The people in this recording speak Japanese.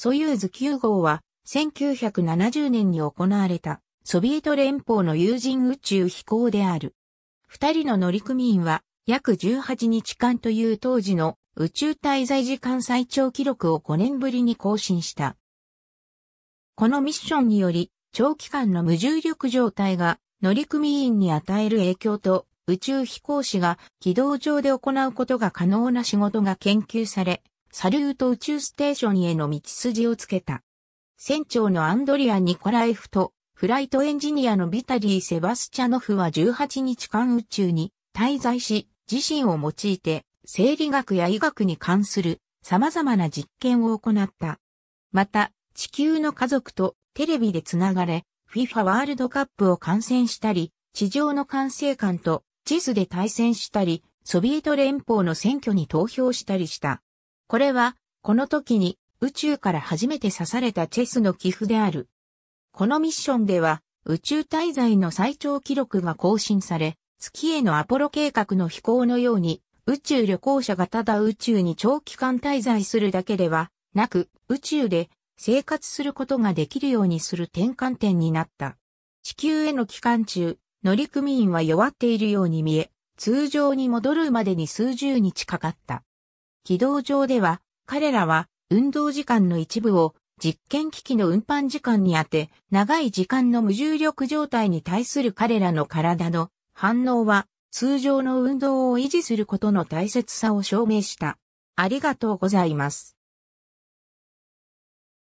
ソユーズ9号は、1970年に行われた、ソビエト連邦の有人宇宙飛行である。二人の乗組員は、約18日間という当時の宇宙滞在時間最長記録を5年ぶりに更新した。このミッションにより、長期間の無重力状態が乗組員に与える影響と、宇宙飛行士が軌道上で行うことが可能な仕事が研究され、サルート宇宙ステーションへの道筋をつけた。船長のアンドリア・ニコライフと、フライトエンジニアのビタリー・セバスチャノフは18日間宇宙に滞在し、自身を用いて、生理学や医学に関する様々な実験を行った。また、地球の家族とテレビでつながれ、FIFA ワールドカップを観戦したり、地上の管制官と地図で対戦したり、ソビエト連邦の選挙に投票したりした。これは、この時に宇宙から初めて刺されたチェスの寄付である。このミッションでは、宇宙滞在の最長記録が更新され、月へのアポロ計画の飛行のように、宇宙旅行者がただ宇宙に長期間滞在するだけではなく、宇宙で生活することができるようにする転換点になった。地球への期間中、乗組員は弱っているように見え、通常に戻るまでに数十日かかった。軌道上では、彼らは運動時間の一部を実験機器の運搬時間に当て、長い時間の無重力状態に対する彼らの体の反応は通常の運動を維持することの大切さを証明した。ありがとうございます。